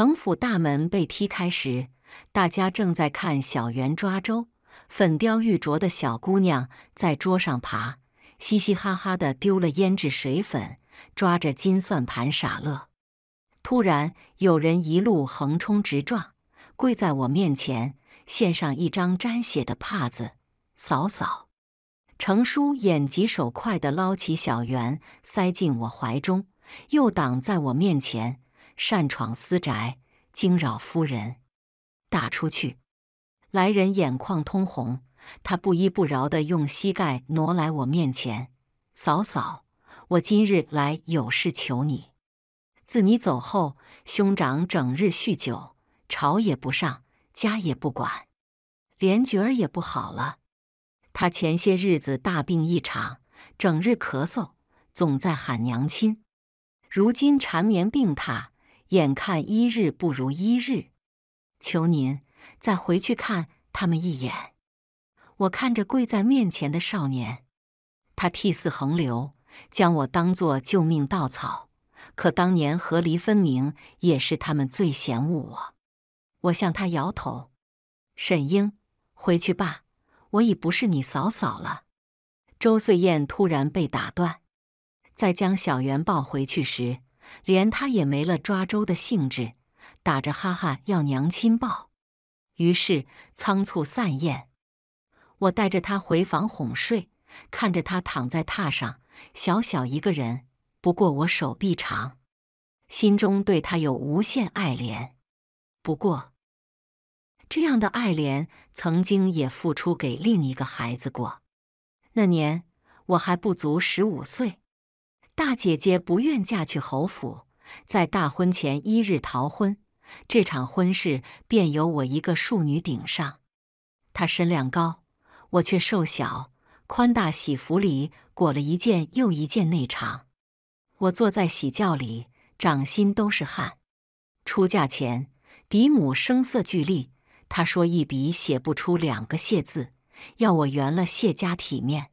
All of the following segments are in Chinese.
城府大门被踢开时，大家正在看小圆抓周。粉雕玉琢的小姑娘在桌上爬，嘻嘻哈哈的丢了胭脂水粉，抓着金算盘傻乐。突然，有人一路横冲直撞，跪在我面前，献上一张沾血的帕子。嫂嫂，程叔眼疾手快地捞起小圆，塞进我怀中，又挡在我面前。擅闯私宅，惊扰夫人，打出去！来人，眼眶通红，他不依不饶地用膝盖挪来我面前，嫂嫂，我今日来有事求你。自你走后，兄长整日酗酒，朝也不上，家也不管，连角儿也不好了。他前些日子大病一场，整日咳嗽，总在喊娘亲。如今缠绵病榻。眼看一日不如一日，求您再回去看他们一眼。我看着跪在面前的少年，他涕泗横流，将我当做救命稻草。可当年和离分明也是他们最嫌恶我。我向他摇头：“沈英，回去吧，我已不是你嫂嫂了。”周岁燕突然被打断，在将小圆抱回去时。连他也没了抓周的兴致，打着哈哈要娘亲抱，于是仓促散宴。我带着他回房哄睡，看着他躺在榻上，小小一个人。不过我手臂长，心中对他有无限爱怜。不过，这样的爱怜曾经也付出给另一个孩子过。那年我还不足十五岁。大姐姐不愿嫁去侯府，在大婚前一日逃婚，这场婚事便由我一个庶女顶上。她身量高，我却瘦小，宽大喜服里裹了一件又一件内场。我坐在喜轿里，掌心都是汗。出嫁前，嫡母声色俱厉，她说一笔写不出两个谢字，要我圆了谢家体面。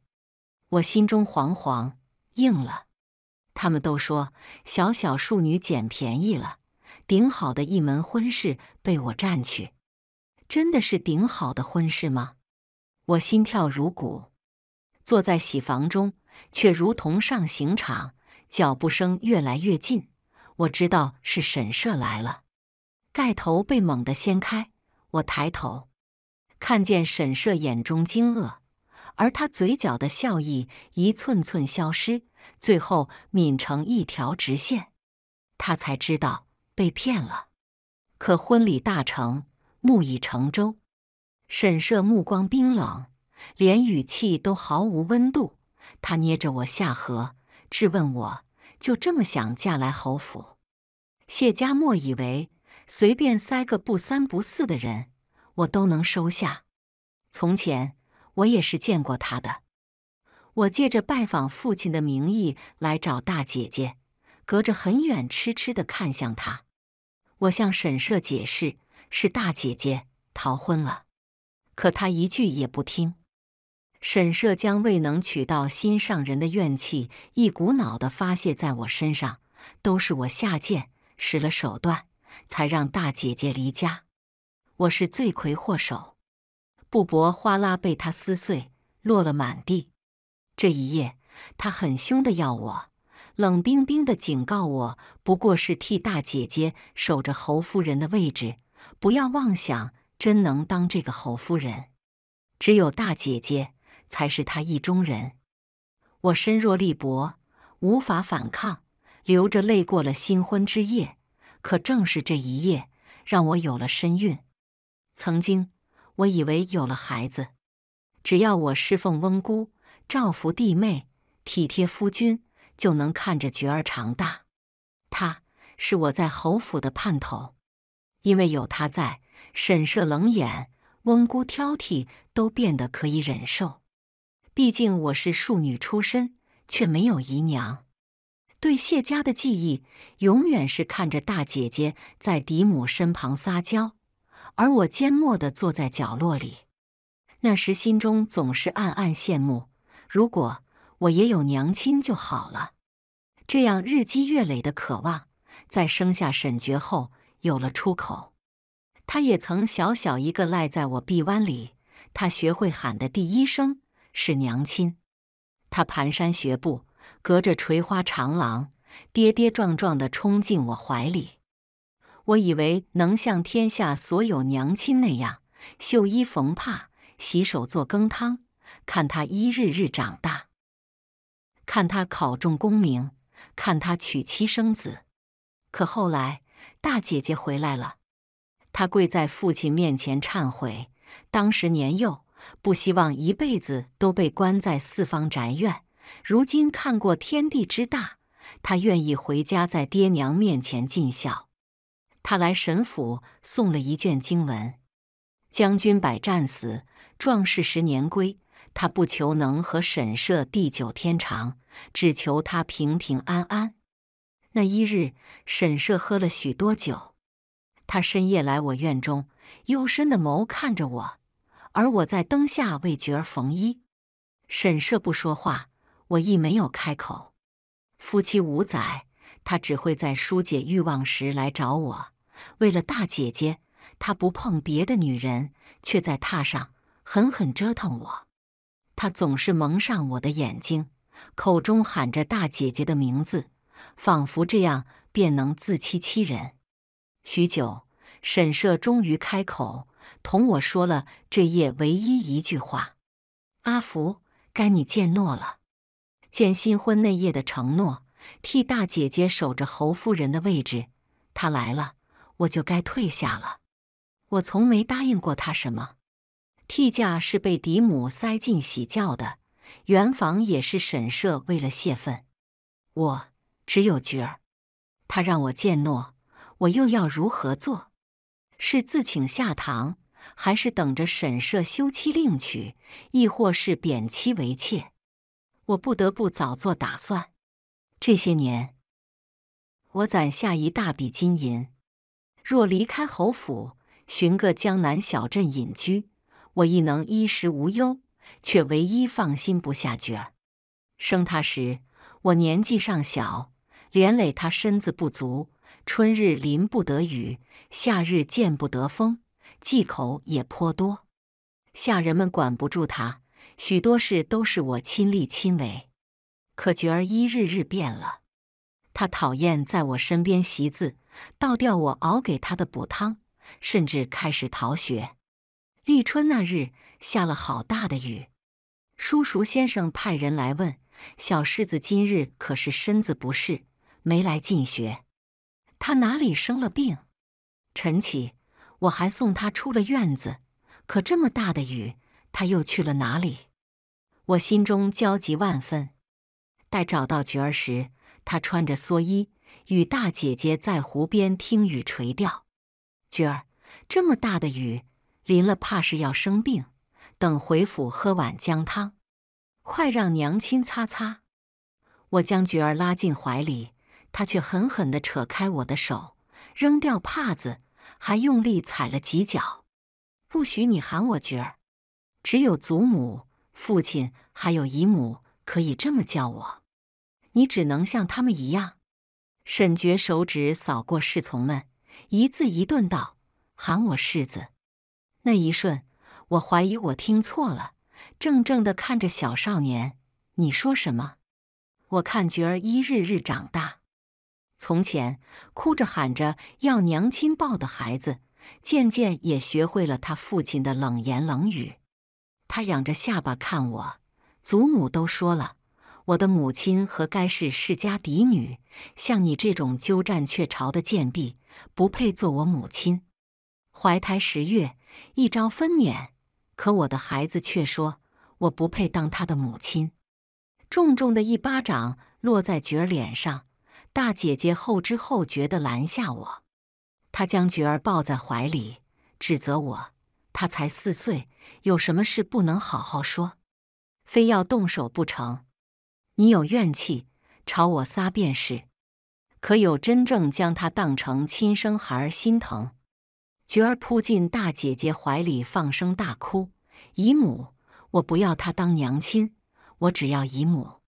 我心中惶惶，应了。他们都说，小小庶女捡便宜了，顶好的一门婚事被我占去。真的是顶好的婚事吗？我心跳如鼓，坐在喜房中，却如同上刑场。脚步声越来越近，我知道是沈社来了。盖头被猛地掀开，我抬头，看见沈社眼中惊愕，而他嘴角的笑意一寸寸消失。最后抿成一条直线，他才知道被骗了。可婚礼大成，木已成舟。沈社目光冰冷，连语气都毫无温度。他捏着我下颌，质问我：“就这么想嫁来侯府？”谢家莫以为随便塞个不三不四的人，我都能收下。从前我也是见过他的。我借着拜访父亲的名义来找大姐姐，隔着很远痴痴地看向她。我向沈社解释是大姐姐逃婚了，可她一句也不听。沈社将未能娶到心上人的怨气一股脑地发泄在我身上，都是我下贱使了手段，才让大姐姐离家，我是罪魁祸首。布帛哗啦被他撕碎，落了满地。这一夜，他很凶的要我，冷冰冰的警告我，不过是替大姐姐守着侯夫人的位置，不要妄想真能当这个侯夫人。只有大姐姐才是他意中人。我身弱力薄，无法反抗，流着泪过了新婚之夜。可正是这一夜，让我有了身孕。曾经，我以为有了孩子，只要我侍奉翁姑。照拂弟妹，体贴夫君，就能看着觉儿长大。他是我在侯府的盼头，因为有他在，沈设冷眼，翁姑挑剔，都变得可以忍受。毕竟我是庶女出身，却没有姨娘对谢家的记忆，永远是看着大姐姐在嫡母身旁撒娇，而我缄默的坐在角落里。那时心中总是暗暗羡慕。如果我也有娘亲就好了，这样日积月累的渴望，在生下沈觉后有了出口。他也曾小小一个赖在我臂弯里，他学会喊的第一声是“娘亲”。他蹒跚学步，隔着垂花长廊，跌跌撞撞地冲进我怀里。我以为能像天下所有娘亲那样，绣衣缝帕，洗手做羹汤。看他一日日长大，看他考中功名，看他娶妻生子。可后来大姐姐回来了，他跪在父亲面前忏悔：当时年幼，不希望一辈子都被关在四方宅院。如今看过天地之大，他愿意回家在爹娘面前尽孝。他来神府送了一卷经文：“将军百战死，壮士十年归。”他不求能和沈社地久天长，只求他平平安安。那一日，沈社喝了许多酒，他深夜来我院中，幽深的眸看着我，而我在灯下为角儿缝衣。沈社不说话，我亦没有开口。夫妻五载，他只会在疏解欲望时来找我。为了大姐姐，他不碰别的女人，却在榻上狠狠折腾我。他总是蒙上我的眼睛，口中喊着大姐姐的名字，仿佛这样便能自欺欺人。许久，沈社终于开口，同我说了这夜唯一一句话：“阿福，该你践诺了，见新婚那夜的承诺，替大姐姐守着侯夫人的位置。她来了，我就该退下了。我从没答应过她什么。”替嫁是被嫡母塞进喜轿的，圆房也是沈社为了泄愤。我只有菊儿，他让我见诺，我又要如何做？是自请下堂，还是等着沈社休妻另娶，亦或是贬妻为妾？我不得不早做打算。这些年，我攒下一大笔金银，若离开侯府，寻个江南小镇隐居。我亦能衣食无忧，却唯一放心不下觉儿。生他时，我年纪尚小，连累他身子不足，春日淋不得雨，夏日见不得风，忌口也颇多。下人们管不住他，许多事都是我亲力亲为。可觉儿一日日变了，他讨厌在我身边习字，倒掉我熬给他的补汤，甚至开始逃学。立春那日下了好大的雨，叔叔先生派人来问小狮子今日可是身子不适，没来进学。他哪里生了病？晨起我还送他出了院子，可这么大的雨，他又去了哪里？我心中焦急万分。待找到菊儿时，他穿着蓑衣，与大姐姐在湖边听雨垂钓。菊儿，这么大的雨！临了，怕是要生病。等回府喝碗姜汤。快让娘亲擦擦。我将菊儿拉进怀里，他却狠狠地扯开我的手，扔掉帕子，还用力踩了几脚。不许你喊我菊儿，只有祖母、父亲还有姨母可以这么叫我。你只能像他们一样。沈觉手指扫过侍从们，一字一顿道：“喊我世子。”那一瞬，我怀疑我听错了，怔怔的看着小少年。你说什么？我看觉儿一日日长大。从前哭着喊着要娘亲抱的孩子，渐渐也学会了他父亲的冷言冷语。他仰着下巴看我，祖母都说了，我的母亲和该是世家嫡女，像你这种鸠占鹊巢的贱婢，不配做我母亲。怀胎十月。一朝分娩，可我的孩子却说我不配当他的母亲。重重的一巴掌落在觉儿脸上，大姐姐后知后觉地拦下我。她将觉儿抱在怀里，指责我：“她才四岁，有什么事不能好好说？非要动手不成？你有怨气，朝我撒便是。可有真正将她当成亲生孩儿心疼？”菊儿扑进大姐姐怀里，放声大哭：“姨母，我不要她当娘亲，我只要姨母。”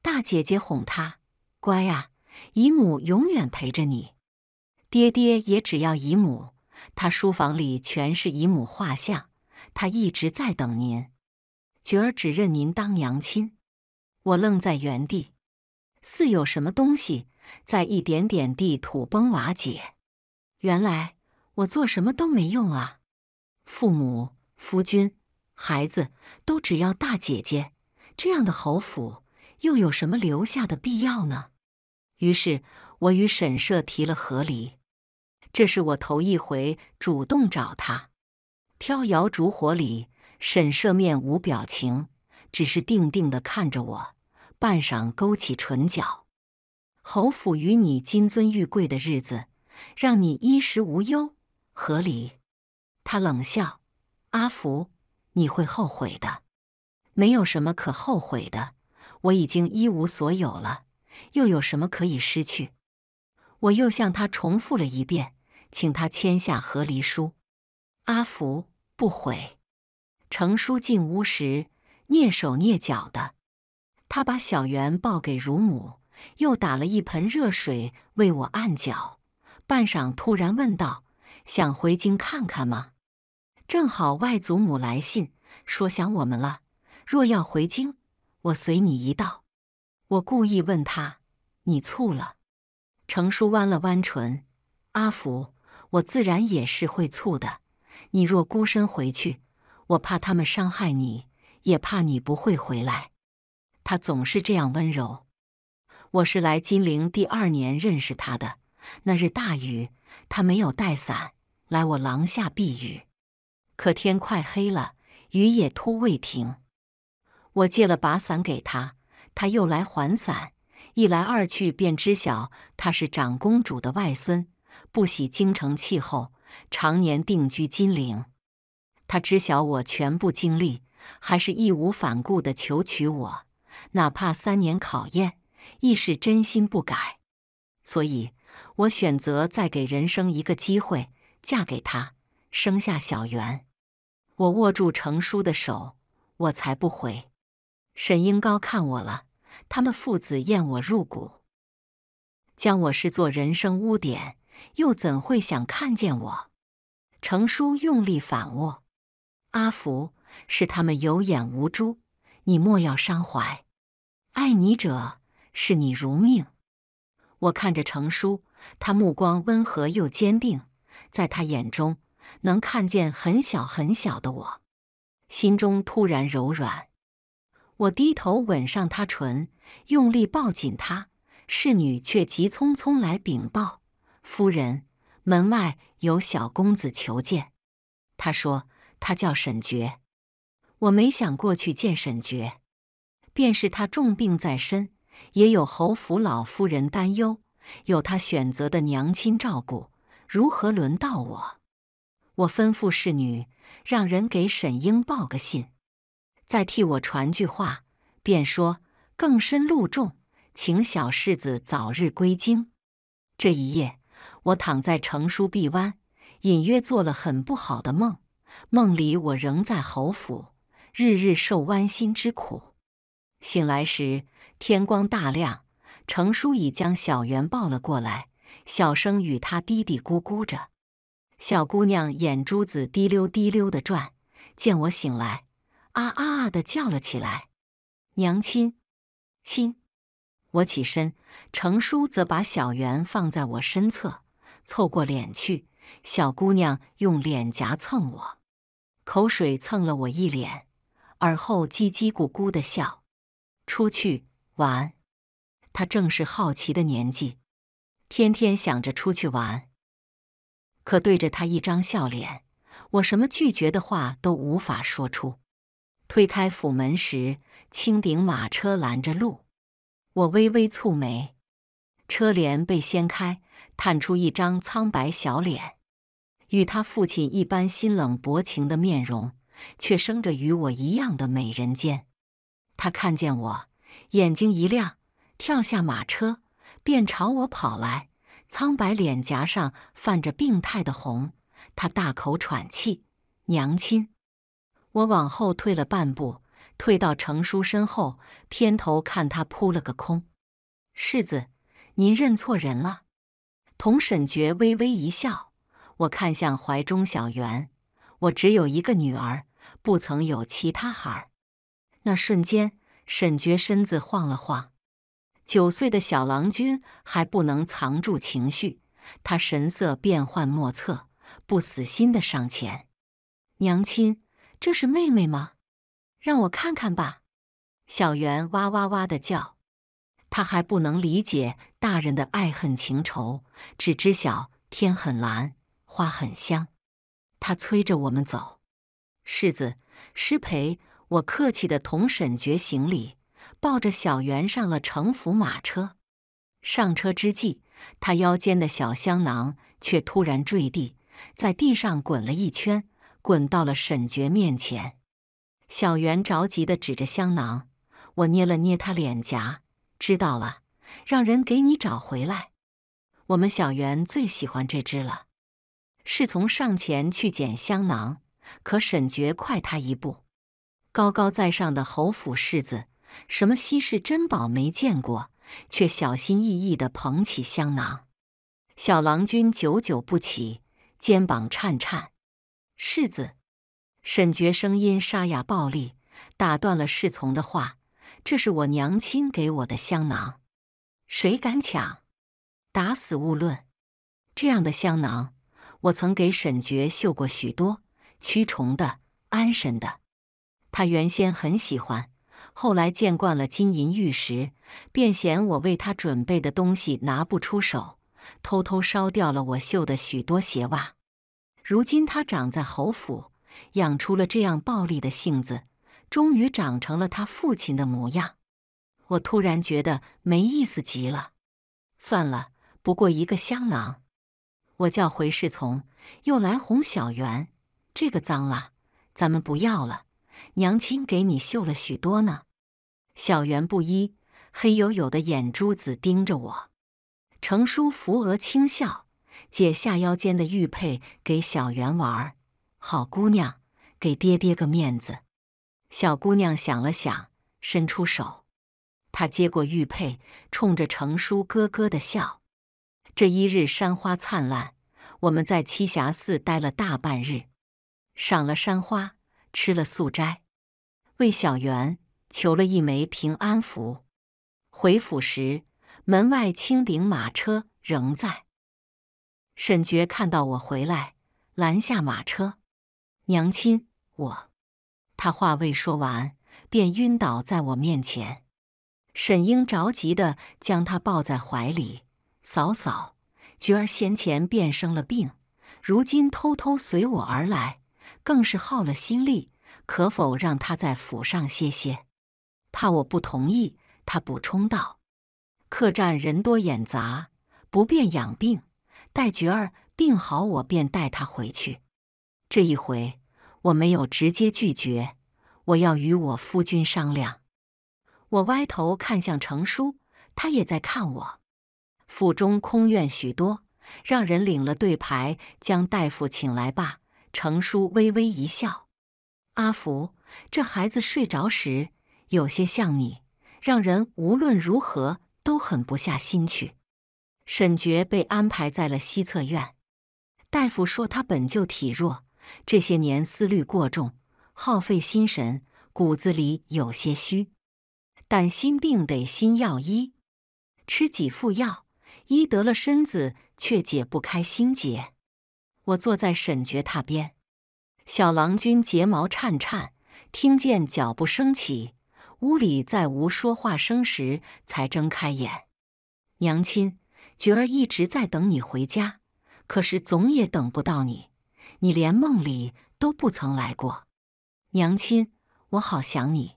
大姐姐哄她：“乖啊，姨母永远陪着你。爹爹也只要姨母。他书房里全是姨母画像，他一直在等您。菊儿只认您当娘亲。”我愣在原地，似有什么东西在一点点地土崩瓦解。原来。我做什么都没用啊！父母、夫君、孩子都只要大姐姐，这样的侯府又有什么留下的必要呢？于是我与沈社提了和离，这是我头一回主动找他。飘摇烛火里，沈社面无表情，只是定定地看着我，半晌勾起唇角。侯府与你金尊玉贵的日子，让你衣食无忧。合理，他冷笑：“阿福，你会后悔的。”“没有什么可后悔的，我已经一无所有了，又有什么可以失去？”我又向他重复了一遍，请他签下和离书。阿福不悔。程叔进屋时蹑手蹑脚的，他把小圆抱给乳母，又打了一盆热水为我按脚。半晌，突然问道。想回京看看吗？正好外祖母来信说想我们了。若要回京，我随你一道。我故意问他：“你醋了？”程叔弯了弯唇：“阿福，我自然也是会醋的。你若孤身回去，我怕他们伤害你，也怕你不会回来。”他总是这样温柔。我是来金陵第二年认识他的。那日大雨，他没有带伞。来我廊下避雨，可天快黑了，雨也突未停。我借了把伞给他，他又来还伞。一来二去，便知晓他是长公主的外孙，不喜京城气候，常年定居金陵。他知晓我全部经历，还是义无反顾的求娶我，哪怕三年考验，亦是真心不改。所以，我选择再给人生一个机会。嫁给他，生下小圆。我握住程叔的手，我才不回。沈英高看我了，他们父子厌我入骨，将我视作人生污点，又怎会想看见我？程叔用力反握。阿福，是他们有眼无珠，你莫要伤怀。爱你者视你如命。我看着程叔，他目光温和又坚定。在他眼中，能看见很小很小的我，心中突然柔软。我低头吻上他唇，用力抱紧他。侍女却急匆匆来禀报：“夫人，门外有小公子求见。”他说：“他叫沈觉。”我没想过去见沈觉，便是他重病在身，也有侯府老夫人担忧，有他选择的娘亲照顾。如何轮到我？我吩咐侍女，让人给沈英报个信，再替我传句话，便说更深露重，请小世子早日归京。这一夜，我躺在成书臂弯，隐约做了很不好的梦。梦里我仍在侯府，日日受剜心之苦。醒来时，天光大亮，成书已将小元抱了过来。小声与他嘀嘀咕咕着，小姑娘眼珠子滴溜滴溜的转，见我醒来，啊啊啊的叫了起来。娘亲，亲！我起身，程叔则把小圆放在我身侧，凑过脸去。小姑娘用脸颊蹭我，口水蹭了我一脸，耳后叽叽咕咕的笑。出去玩，她正是好奇的年纪。天天想着出去玩，可对着他一张笑脸，我什么拒绝的话都无法说出。推开府门时，青顶马车拦着路，我微微蹙眉。车帘被掀开，探出一张苍白小脸，与他父亲一般心冷薄情的面容，却生着与我一样的美人尖。他看见我，眼睛一亮，跳下马车。便朝我跑来，苍白脸颊上泛着病态的红。他大口喘气，娘亲！我往后退了半步，退到程叔身后，偏头看他扑了个空。世子，您认错人了。同沈觉微微一笑，我看向怀中小圆。我只有一个女儿，不曾有其他孩儿。那瞬间，沈觉身子晃了晃。九岁的小郎君还不能藏住情绪，他神色变幻莫测，不死心的上前。娘亲，这是妹妹吗？让我看看吧。小圆哇哇哇的叫，他还不能理解大人的爱恨情仇，只知晓天很蓝，花很香。他催着我们走。世子，失陪，我客气的同沈觉行礼。抱着小袁上了城府马车，上车之际，他腰间的小香囊却突然坠地，在地上滚了一圈，滚到了沈觉面前。小袁着急地指着香囊，我捏了捏他脸颊，知道了，让人给你找回来。我们小袁最喜欢这只了。侍从上前去捡香囊，可沈觉快他一步，高高在上的侯府世子。什么稀世珍宝没见过，却小心翼翼的捧起香囊。小郎君久久不起，肩膀颤颤。世子，沈觉声音沙哑暴戾，打断了侍从的话：“这是我娘亲给我的香囊，谁敢抢，打死勿论。这样的香囊，我曾给沈觉绣过许多，驱虫的，安神的。他原先很喜欢。”后来见惯了金银玉石，便嫌我为他准备的东西拿不出手，偷偷烧掉了我绣的许多鞋袜。如今他长在侯府，养出了这样暴戾的性子，终于长成了他父亲的模样。我突然觉得没意思极了。算了，不过一个香囊。我叫回侍从，又来哄小圆，这个脏了，咱们不要了。娘亲给你绣了许多呢。”小圆不依，黑黝黝的眼珠子盯着我。程叔扶额轻笑，解下腰间的玉佩给小圆玩。好姑娘，给爹爹个面子。小姑娘想了想，伸出手。她接过玉佩，冲着程叔咯咯的笑。这一日山花灿烂，我们在栖霞寺待了大半日，赏了山花，吃了素斋，为小圆求了一枚平安符，回府时，门外青顶马车仍在。沈觉看到我回来，拦下马车。娘亲，我……他话未说完，便晕倒在我面前。沈英着急地将他抱在怀里。嫂嫂，觉儿先前便生了病，如今偷偷随我而来，更是耗了心力。可否让他在府上歇歇？怕我不同意，他补充道：“客栈人多眼杂，不便养病。待珏儿病好，我便带他回去。”这一回我没有直接拒绝，我要与我夫君商量。我歪头看向程叔，他也在看我。府中空院许多，让人领了对牌，将大夫请来吧。程叔微微一笑：“阿福，这孩子睡着时。”有些像你，让人无论如何都狠不下心去。沈觉被安排在了西侧院，大夫说他本就体弱，这些年思虑过重，耗费心神，骨子里有些虚。但心病得心药医，吃几副药医得了身子，却解不开心结。我坐在沈觉榻边，小郎君睫毛颤颤，听见脚步声起。屋里再无说话声时，才睁开眼。娘亲，觉儿一直在等你回家，可是总也等不到你。你连梦里都不曾来过，娘亲，我好想你。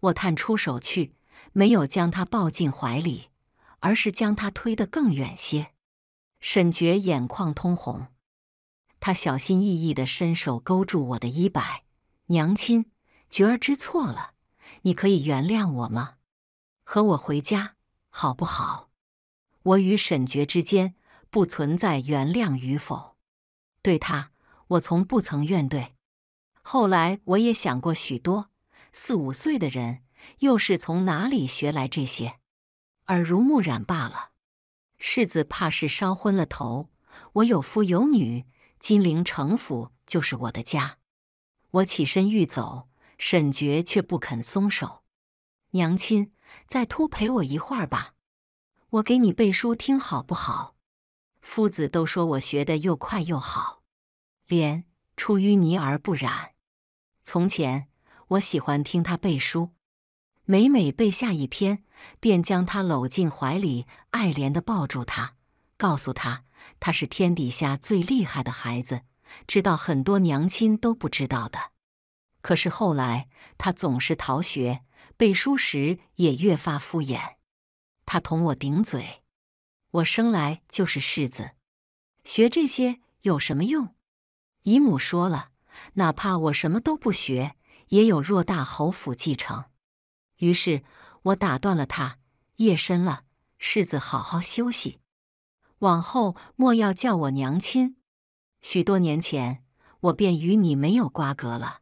我探出手去，没有将他抱进怀里，而是将他推得更远些。沈觉眼眶通红，他小心翼翼的伸手勾住我的衣摆。娘亲，觉儿知错了。你可以原谅我吗？和我回家好不好？我与沈觉之间不存在原谅与否。对他，我从不曾怨怼。后来我也想过许多，四五岁的人又是从哪里学来这些？耳濡目染罢了。世子怕是烧昏了头。我有夫有女，金陵城府就是我的家。我起身欲走。沈觉却不肯松手，娘亲，再突陪我一会儿吧，我给你背书听好不好？夫子都说我学的又快又好。莲出淤泥而不染。从前我喜欢听他背书，每每背下一篇，便将他搂进怀里，爱怜的抱住他，告诉他他是天底下最厉害的孩子，知道很多娘亲都不知道的。可是后来，他总是逃学，背书时也越发敷衍。他同我顶嘴：“我生来就是世子，学这些有什么用？”姨母说了：“哪怕我什么都不学，也有偌大侯府继承。”于是，我打断了他：“夜深了，世子好好休息。往后莫要叫我娘亲。许多年前，我便与你没有瓜葛了。”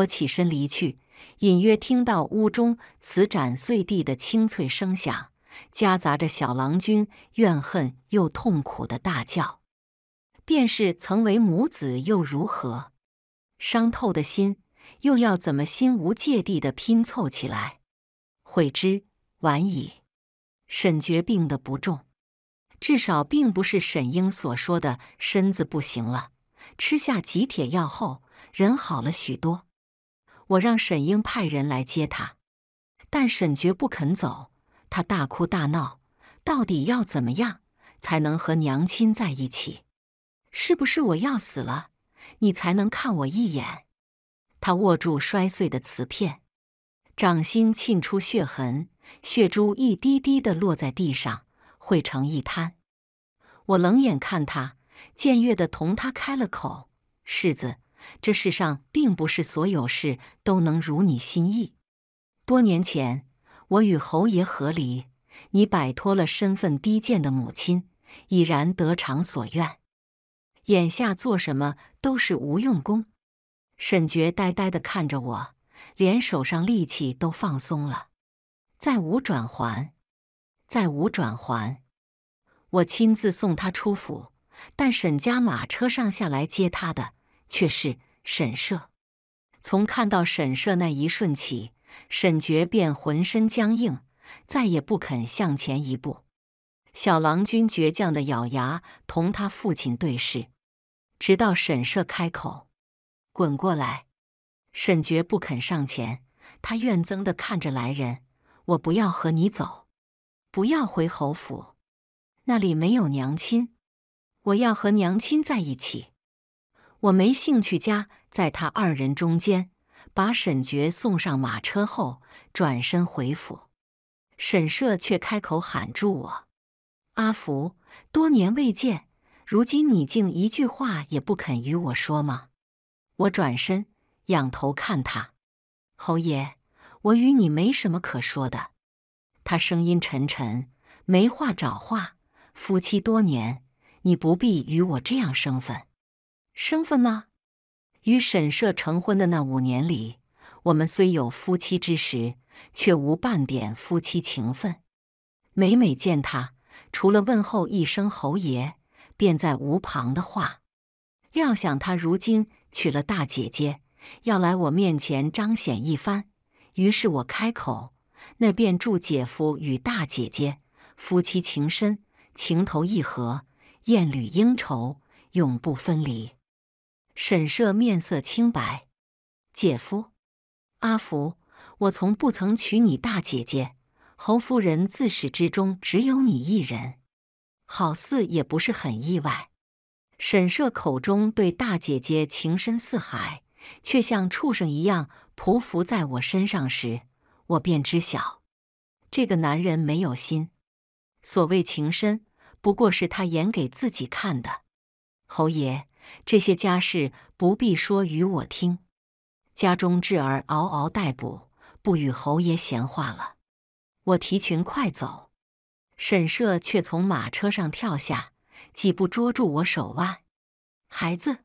我起身离去，隐约听到屋中瓷盏碎地的清脆声响，夹杂着小郎君怨恨又痛苦的大叫。便是曾为母子又如何？伤透的心又要怎么心无芥蒂地拼凑起来？悔之晚矣。沈觉病得不重，至少并不是沈英所说的身子不行了。吃下几帖药后，人好了许多。我让沈英派人来接他，但沈觉不肯走，他大哭大闹，到底要怎么样才能和娘亲在一起？是不是我要死了，你才能看我一眼？他握住摔碎的瓷片，掌心沁出血痕，血珠一滴滴的落在地上，汇成一滩。我冷眼看他，僭越的同他开了口：“世子。”这世上并不是所有事都能如你心意。多年前，我与侯爷和离，你摆脱了身份低贱的母亲，已然得偿所愿。眼下做什么都是无用功。沈觉呆呆地看着我，连手上力气都放松了，再无转还，再无转还。我亲自送他出府，但沈家马车上下来接他的。却是沈社。从看到沈社那一瞬起，沈觉便浑身僵硬，再也不肯向前一步。小郎君倔强的咬牙，同他父亲对视，直到沈社开口：“滚过来！”沈觉不肯上前，他怨憎的看着来人：“我不要和你走，不要回侯府，那里没有娘亲，我要和娘亲在一起。”我没兴趣夹在他二人中间，把沈觉送上马车后，转身回府。沈社却开口喊住我：“阿福，多年未见，如今你竟一句话也不肯与我说吗？”我转身仰头看他：“侯爷，我与你没什么可说的。”他声音沉沉，没话找话：“夫妻多年，你不必与我这样生分。”身份吗？与沈社成婚的那五年里，我们虽有夫妻之实，却无半点夫妻情分。每每见他，除了问候一声侯爷，便再无旁的话。料想他如今娶了大姐姐，要来我面前彰显一番，于是我开口，那便祝姐夫与大姐姐夫妻情深，情投意合，燕侣应酬，永不分离。沈社面色清白，姐夫阿福，我从不曾娶你大姐姐。侯夫人自始至终只有你一人，好似也不是很意外。沈社口中对大姐姐情深似海，却像畜生一样匍匐在我身上时，我便知晓这个男人没有心。所谓情深，不过是他演给自己看的。侯爷。这些家事不必说与我听，家中智儿嗷嗷待哺，不与侯爷闲话了。我提裙快走，沈社却从马车上跳下，几步捉住我手腕。孩子，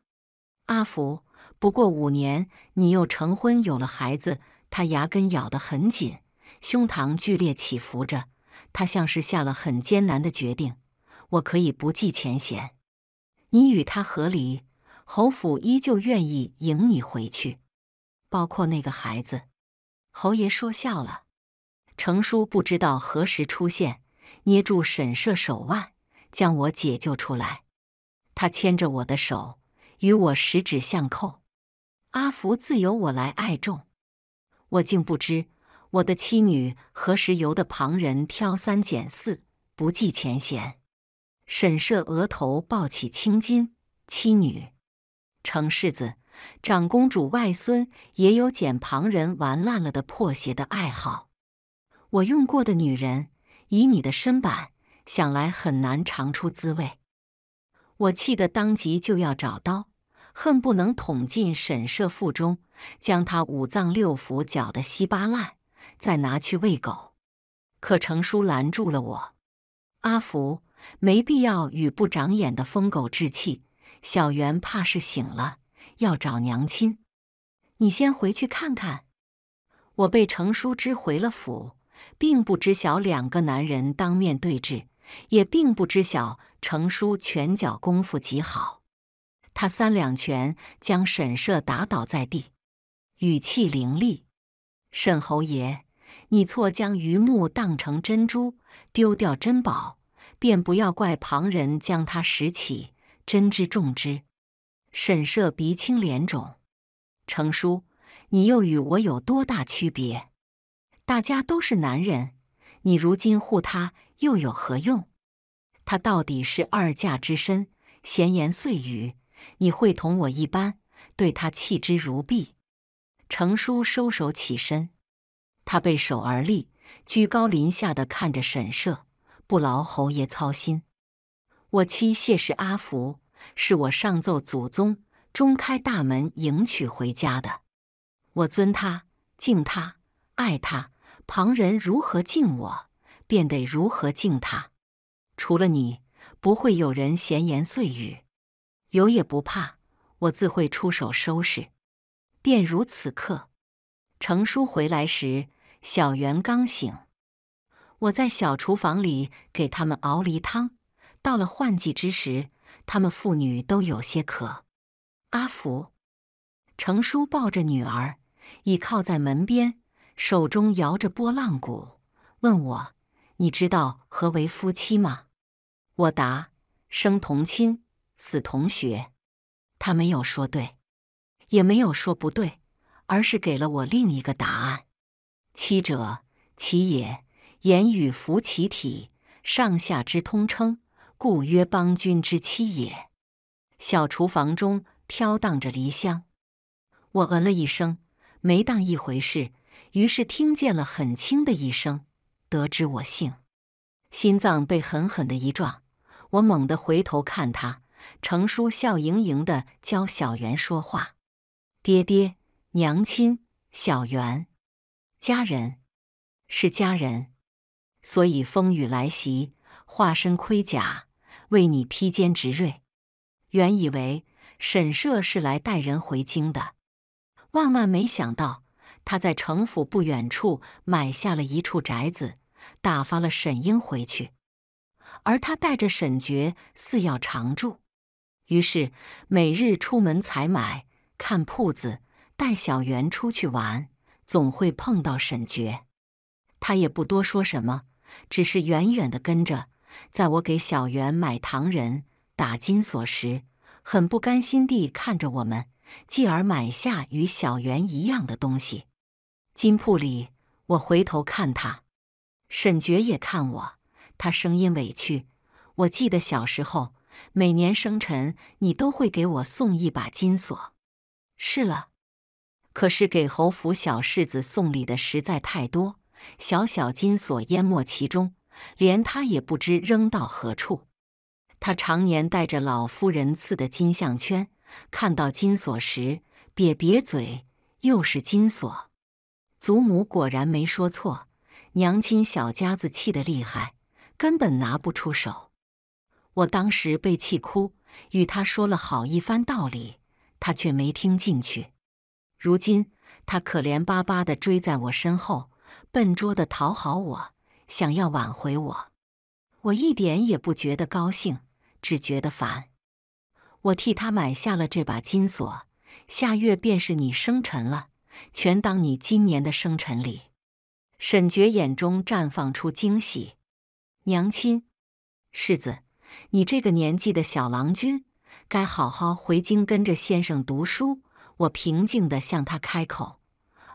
阿福，不过五年，你又成婚有了孩子。他牙根咬得很紧，胸膛剧烈起伏着，他像是下了很艰难的决定。我可以不计前嫌。你与他和离，侯府依旧愿意迎你回去，包括那个孩子。侯爷说笑了。程叔不知道何时出现，捏住沈社手腕，将我解救出来。他牵着我的手，与我十指相扣。阿福自有我来爱众。我竟不知，我的妻女何时由得旁人挑三拣四，不计前嫌。沈设额头抱起青筋，妻女、程世子、长公主、外孙也有捡旁人玩烂了的破鞋的爱好。我用过的女人，以你的身板，想来很难尝出滋味。我气得当即就要找刀，恨不能捅进沈设腹中，将他五脏六腑搅得稀巴烂，再拿去喂狗。可程叔拦住了我，阿福。没必要与不长眼的疯狗置气。小袁怕是醒了，要找娘亲，你先回去看看。我被程叔之回了府，并不知晓两个男人当面对峙，也并不知晓程叔拳脚功夫极好。他三两拳将沈社打倒在地，语气凌厉：“沈侯爷，你错将榆木当成珍珠，丢掉珍宝。”便不要怪旁人将他拾起、真之重之。沈设鼻青脸肿，程叔，你又与我有多大区别？大家都是男人，你如今护他又有何用？他到底是二嫁之身，闲言碎语，你会同我一般对他弃之如敝？程叔收手起身，他背手而立，居高临下的看着沈设。不劳侯爷操心，我妻谢氏阿福是我上奏祖宗中开大门迎娶回家的，我尊他敬他爱他，旁人如何敬我，便得如何敬他。除了你，不会有人闲言碎语，有也不怕，我自会出手收拾。便如此刻，程叔回来时，小袁刚醒。我在小厨房里给他们熬梨汤。到了换季之时，他们父女都有些渴。阿福、程叔抱着女儿倚靠在门边，手中摇着拨浪鼓，问我：“你知道何为夫妻吗？”我答：“生同亲，死同学。”他没有说对，也没有说不对，而是给了我另一个答案：“妻者，其也。”言语服其体，上下之通称，故曰邦君之妻也。小厨房中飘荡着梨香，我嗯了一声，没当一回事，于是听见了很轻的一声，得知我姓。心脏被狠狠的一撞，我猛地回头看他，程叔笑盈盈的教小圆说话：“爹爹，娘亲，小圆，家人是家人。”所以风雨来袭，化身盔甲，为你披坚执锐。原以为沈设是来带人回京的，万万没想到他在城府不远处买下了一处宅子，打发了沈英回去，而他带着沈觉似要常住。于是每日出门采买、看铺子、带小圆出去玩，总会碰到沈觉。他也不多说什么。只是远远的跟着，在我给小圆买糖人、打金锁时，很不甘心地看着我们，继而买下与小圆一样的东西。金铺里，我回头看他，沈觉也看我，他声音委屈。我记得小时候，每年生辰，你都会给我送一把金锁。是了，可是给侯府小世子送礼的实在太多。小小金锁淹没其中，连他也不知扔到何处。他常年带着老夫人赐的金项圈，看到金锁时瘪瘪嘴，又是金锁。祖母果然没说错，娘亲小家子气得厉害，根本拿不出手。我当时被气哭，与他说了好一番道理，他却没听进去。如今他可怜巴巴地追在我身后。笨拙的讨好我，想要挽回我，我一点也不觉得高兴，只觉得烦。我替他买下了这把金锁，下月便是你生辰了，全当你今年的生辰礼。沈觉眼中绽放出惊喜，娘亲，世子，你这个年纪的小郎君，该好好回京跟着先生读书。我平静的向他开口，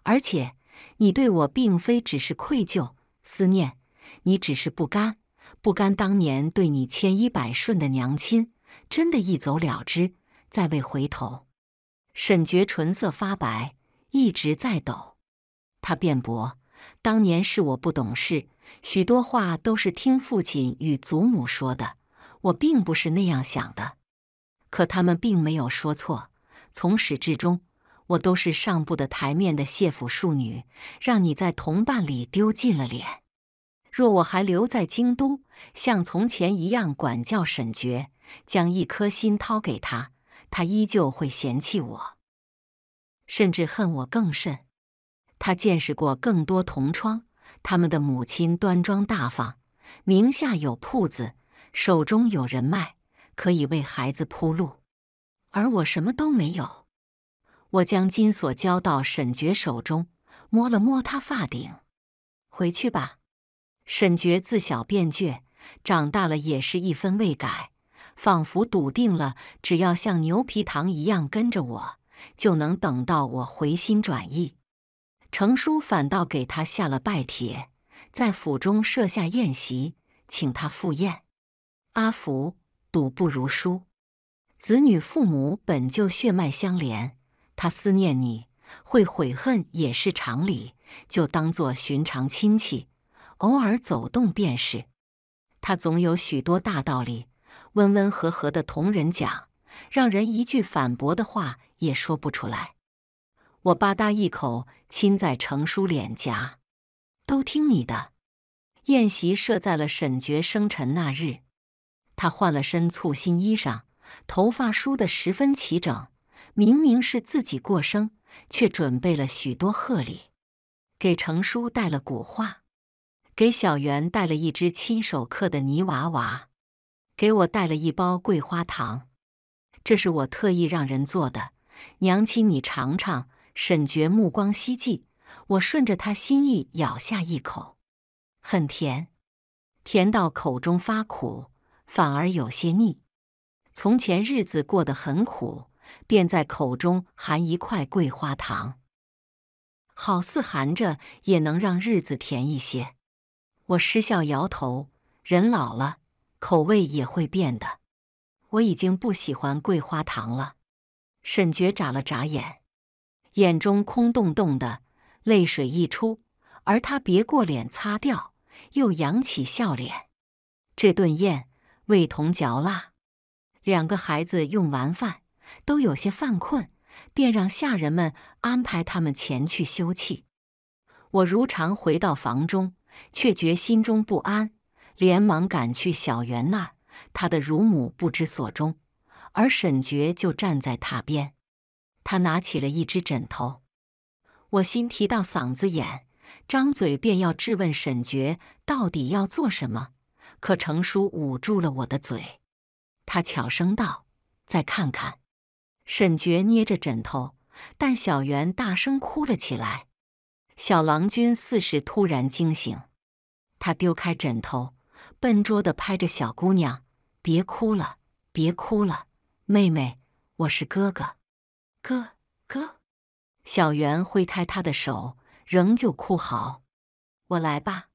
而且。你对我并非只是愧疚思念，你只是不甘，不甘当年对你千依百顺的娘亲，真的一走了之，再未回头。沈觉唇色发白，一直在抖。他辩驳：“当年是我不懂事，许多话都是听父亲与祖母说的，我并不是那样想的。可他们并没有说错，从始至终。”我都是上不得台面的谢府庶女，让你在同伴里丢尽了脸。若我还留在京都，像从前一样管教沈觉，将一颗心掏给他，他依旧会嫌弃我，甚至恨我更甚。他见识过更多同窗，他们的母亲端庄大方，名下有铺子，手中有人脉，可以为孩子铺路，而我什么都没有。我将金锁交到沈觉手中，摸了摸他发顶，回去吧。沈觉自小便倔，长大了也是一分未改，仿佛笃定了，只要像牛皮糖一样跟着我，就能等到我回心转意。程叔反倒给他下了拜帖，在府中设下宴席，请他赴宴。阿福赌不如输，子女父母本就血脉相连。他思念你会悔恨也是常理，就当做寻常亲戚，偶尔走动便是。他总有许多大道理，温温和和的同人讲，让人一句反驳的话也说不出来。我吧嗒一口，亲在程叔脸颊，都听你的。宴席设在了沈觉生辰那日，他换了身簇新衣裳，头发梳得十分齐整。明明是自己过生，却准备了许多贺礼，给程叔带了古画，给小袁带了一只亲手刻的泥娃娃，给我带了一包桂花糖，这是我特意让人做的。娘亲，你尝尝。沈觉目光希冀，我顺着他心意咬下一口，很甜，甜到口中发苦，反而有些腻。从前日子过得很苦。便在口中含一块桂花糖，好似含着也能让日子甜一些。我失笑摇头，人老了，口味也会变的。我已经不喜欢桂花糖了。沈觉眨了眨眼，眼中空洞洞的，泪水溢出，而他别过脸擦掉，又扬起笑脸。这顿宴味同嚼蜡，两个孩子用完饭。都有些犯困，便让下人们安排他们前去休憩。我如常回到房中，却觉心中不安，连忙赶去小园那儿。他的乳母不知所终，而沈觉就站在榻边。他拿起了一只枕头，我心提到嗓子眼，张嘴便要质问沈觉到底要做什么，可程叔捂住了我的嘴。他悄声道：“再看看。”沈觉捏着枕头，但小圆大声哭了起来。小郎君似是突然惊醒，他丢开枕头，笨拙地拍着小姑娘：“别哭了，别哭了，妹妹，我是哥哥。”“哥哥！”小圆挥开他的手，仍旧哭嚎。“我来吧。”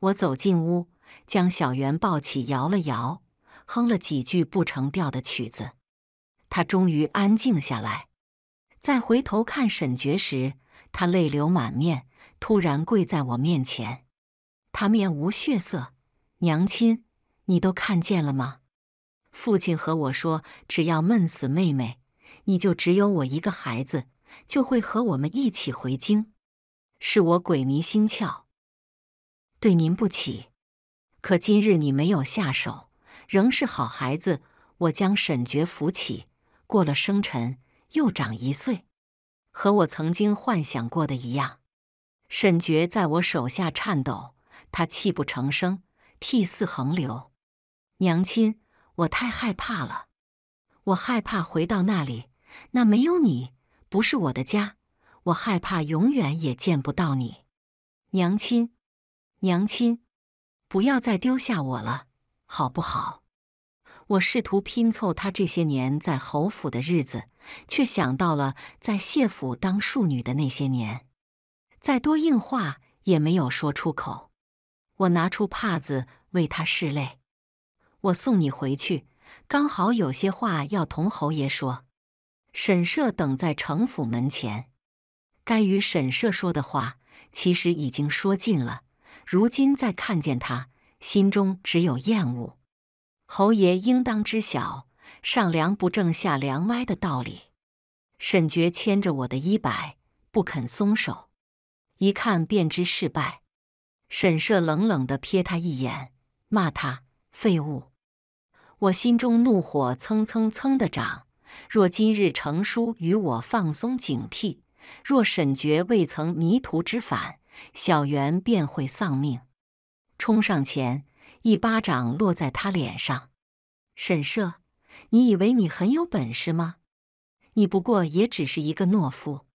我走进屋，将小圆抱起，摇了摇，哼了几句不成调的曲子。他终于安静下来，再回头看沈觉时，他泪流满面，突然跪在我面前。他面无血色：“娘亲，你都看见了吗？”父亲和我说：“只要闷死妹妹，你就只有我一个孩子，就会和我们一起回京。”是我鬼迷心窍，对您不起。可今日你没有下手，仍是好孩子。我将沈觉扶起。过了生辰，又长一岁，和我曾经幻想过的一样。沈觉在我手下颤抖，他泣不成声，涕泗横流。娘亲，我太害怕了，我害怕回到那里，那没有你，不是我的家。我害怕永远也见不到你，娘亲，娘亲，不要再丢下我了，好不好？我试图拼凑他这些年在侯府的日子，却想到了在谢府当庶女的那些年。再多硬话也没有说出口。我拿出帕子为他拭泪。我送你回去，刚好有些话要同侯爷说。沈社等在城府门前，该与沈社说的话其实已经说尽了。如今再看见他，心中只有厌恶。侯爷应当知晓“上梁不正下梁歪”的道理。沈觉牵着我的衣摆，不肯松手，一看便知失败。沈社冷冷的瞥他一眼，骂他废物。我心中怒火蹭蹭蹭的涨。若今日成书与我放松警惕，若沈觉未曾迷途知返，小袁便会丧命。冲上前。一巴掌落在他脸上，沈社，你以为你很有本事吗？你不过也只是一个懦夫。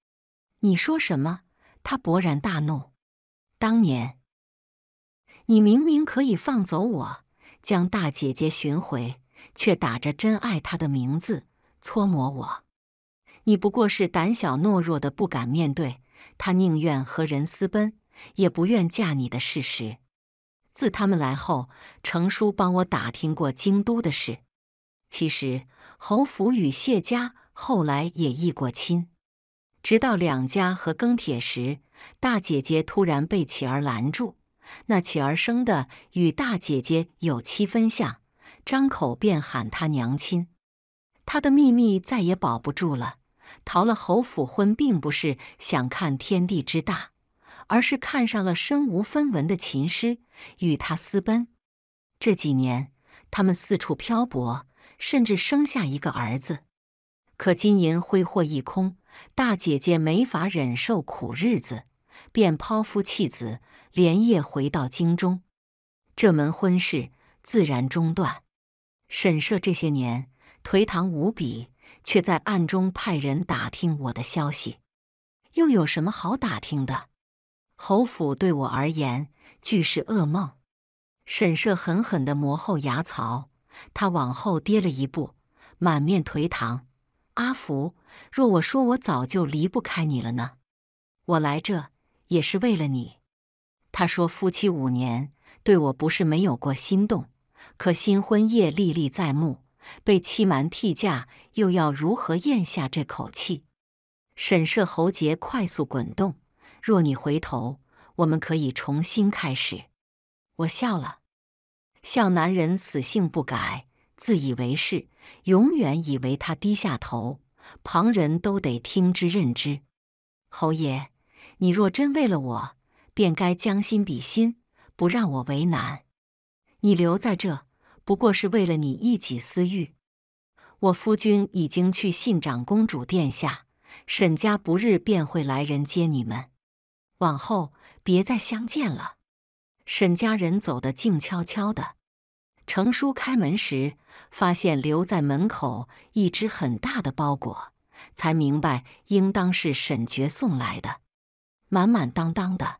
你说什么？他勃然大怒。当年，你明明可以放走我，将大姐姐寻回，却打着真爱她的名字，搓磨我。你不过是胆小懦弱的，不敢面对他，宁愿和人私奔，也不愿嫁你的事实。自他们来后，程叔帮我打听过京都的事。其实侯府与谢家后来也议过亲，直到两家和更帖时，大姐姐突然被启儿拦住。那启儿生的与大姐姐有七分像，张口便喊她娘亲。她的秘密再也保不住了。逃了侯府婚，并不是想看天地之大。而是看上了身无分文的琴师，与他私奔。这几年，他们四处漂泊，甚至生下一个儿子。可金银挥霍一空，大姐姐没法忍受苦日子，便抛夫弃子，连夜回到京中。这门婚事自然中断。沈社这些年颓唐无比，却在暗中派人打听我的消息。又有什么好打听的？侯府对我而言，俱是噩梦。沈社狠狠地磨后牙槽，他往后跌了一步，满面颓唐。阿福，若我说我早就离不开你了呢？我来这也是为了你。他说：“夫妻五年，对我不是没有过心动，可新婚夜历历在目，被欺瞒替嫁，又要如何咽下这口气？”沈社喉结快速滚动。若你回头，我们可以重新开始。我笑了，笑男人死性不改，自以为是，永远以为他低下头，旁人都得听之任之。侯爷，你若真为了我，便该将心比心，不让我为难。你留在这，不过是为了你一己私欲。我夫君已经去信长公主殿下，沈家不日便会来人接你们。往后别再相见了。沈家人走得静悄悄的。程叔开门时，发现留在门口一只很大的包裹，才明白应当是沈觉送来的，满满当当的。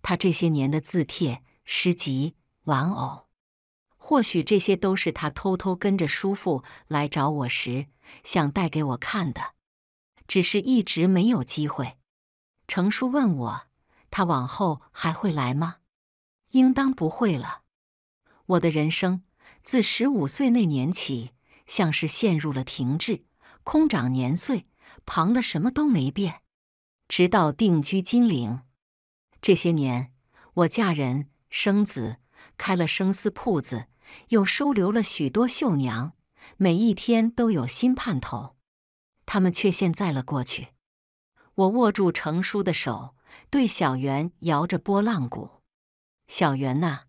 他这些年的字帖、诗集、玩偶，或许这些都是他偷偷跟着叔父来找我时想带给我看的，只是一直没有机会。程叔问我：“他往后还会来吗？”“应当不会了。”我的人生自十五岁那年起，像是陷入了停滞，空长年岁，旁的什么都没变。直到定居金陵，这些年我嫁人生子，开了生丝铺子，又收留了许多绣娘，每一天都有新盼头。他们却现在了过去。我握住程叔的手，对小圆摇着波浪鼓：“小圆呐，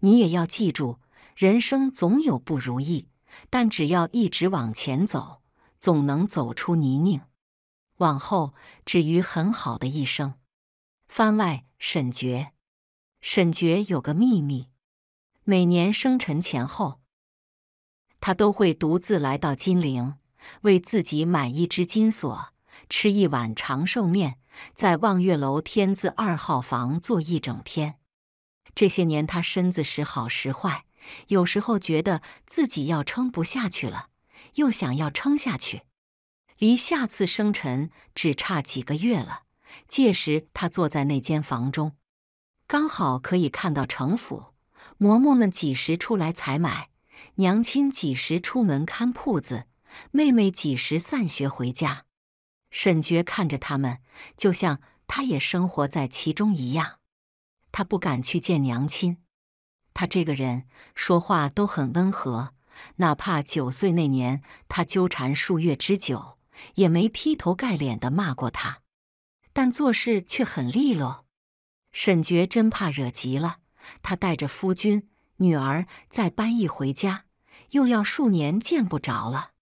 你也要记住，人生总有不如意，但只要一直往前走，总能走出泥泞，往后止于很好的一生。”番外：沈觉，沈觉有个秘密，每年生辰前后，他都会独自来到金陵，为自己买一只金锁。吃一碗长寿面，在望月楼天字二号房坐一整天。这些年他身子时好时坏，有时候觉得自己要撑不下去了，又想要撑下去。离下次生辰只差几个月了，届时他坐在那间房中，刚好可以看到城府嬷嬷们几时出来采买，娘亲几时出门看铺子，妹妹几时散学回家。沈觉看着他们，就像他也生活在其中一样。他不敢去见娘亲。他这个人说话都很温和，哪怕九岁那年他纠缠数月之久，也没劈头盖脸的骂过他。但做事却很利落。沈觉真怕惹急了他，带着夫君、女儿再搬一回家，又要数年见不着了。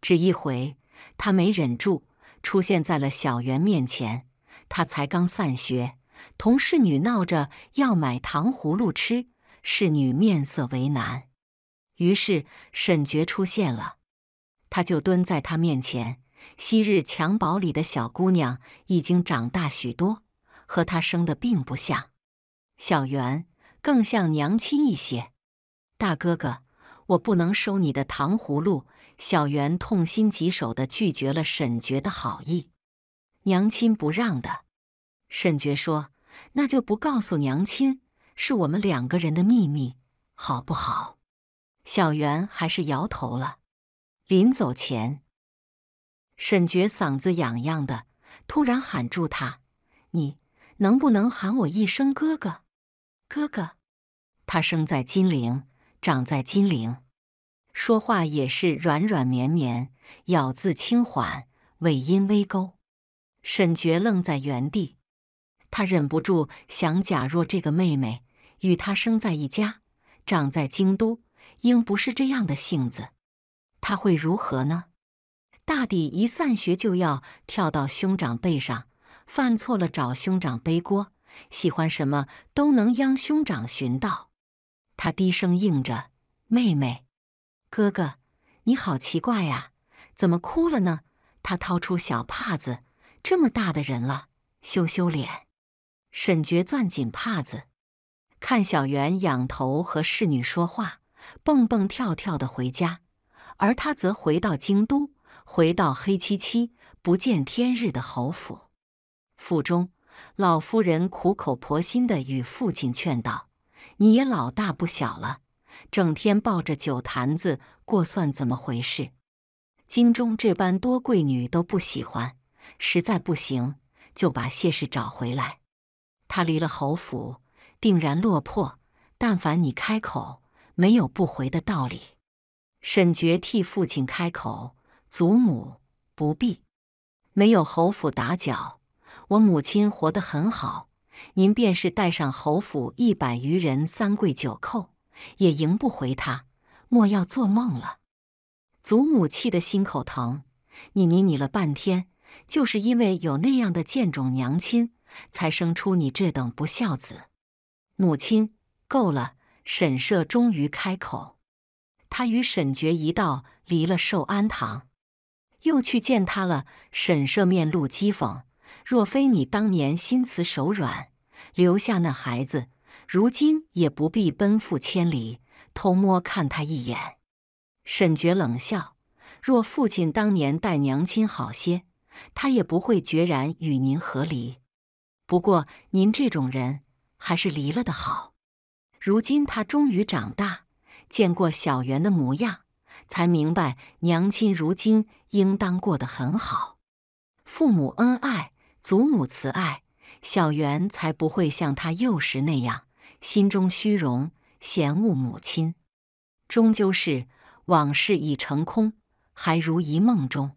只一回，他没忍住。出现在了小圆面前，他才刚散学，同侍女闹着要买糖葫芦吃，侍女面色为难。于是沈觉出现了，他就蹲在她面前。昔日襁褓里的小姑娘已经长大许多，和他生的并不像，小圆更像娘亲一些。大哥哥，我不能收你的糖葫芦。小袁痛心疾首地拒绝了沈觉的好意，娘亲不让的。沈觉说：“那就不告诉娘亲，是我们两个人的秘密，好不好？”小袁还是摇头了。临走前，沈觉嗓子痒痒的，突然喊住他：“你能不能喊我一声哥哥？哥哥，他生在金陵，长在金陵。”说话也是软软绵绵，咬字轻缓，尾音微勾。沈觉愣在原地，他忍不住想：假若这个妹妹与他生在一家，长在京都，应不是这样的性子，他会如何呢？大抵一散学就要跳到兄长背上，犯错了找兄长背锅，喜欢什么都能央兄长寻到。他低声应着：“妹妹。”哥哥，你好奇怪呀，怎么哭了呢？他掏出小帕子，这么大的人了，羞羞脸。沈觉攥紧帕子，看小圆仰头和侍女说话，蹦蹦跳跳的回家，而他则回到京都，回到黑漆漆、不见天日的侯府。府中，老夫人苦口婆心的与父亲劝道：“你也老大不小了。”整天抱着酒坛子过算怎么回事？京中这般多贵女都不喜欢，实在不行就把谢氏找回来。她离了侯府，定然落魄。但凡你开口，没有不回的道理。沈觉替父亲开口，祖母不必，没有侯府打搅，我母亲活得很好。您便是带上侯府一百余人，三跪九叩。也赢不回他，莫要做梦了。祖母气得心口疼，你你你了半天，就是因为有那样的贱种娘亲，才生出你这等不孝子。母亲，够了！沈社终于开口，他与沈觉一道离了寿安堂，又去见他了。沈社面露讥讽，若非你当年心慈手软，留下那孩子。如今也不必奔赴千里偷摸看他一眼。沈觉冷笑：“若父亲当年待娘亲好些，他也不会决然与您和离。不过您这种人，还是离了的好。”如今他终于长大，见过小圆的模样，才明白娘亲如今应当过得很好。父母恩爱，祖母慈爱，小圆才不会像他幼时那样。心中虚荣，嫌恶母亲，终究是往事已成空，还如一梦中。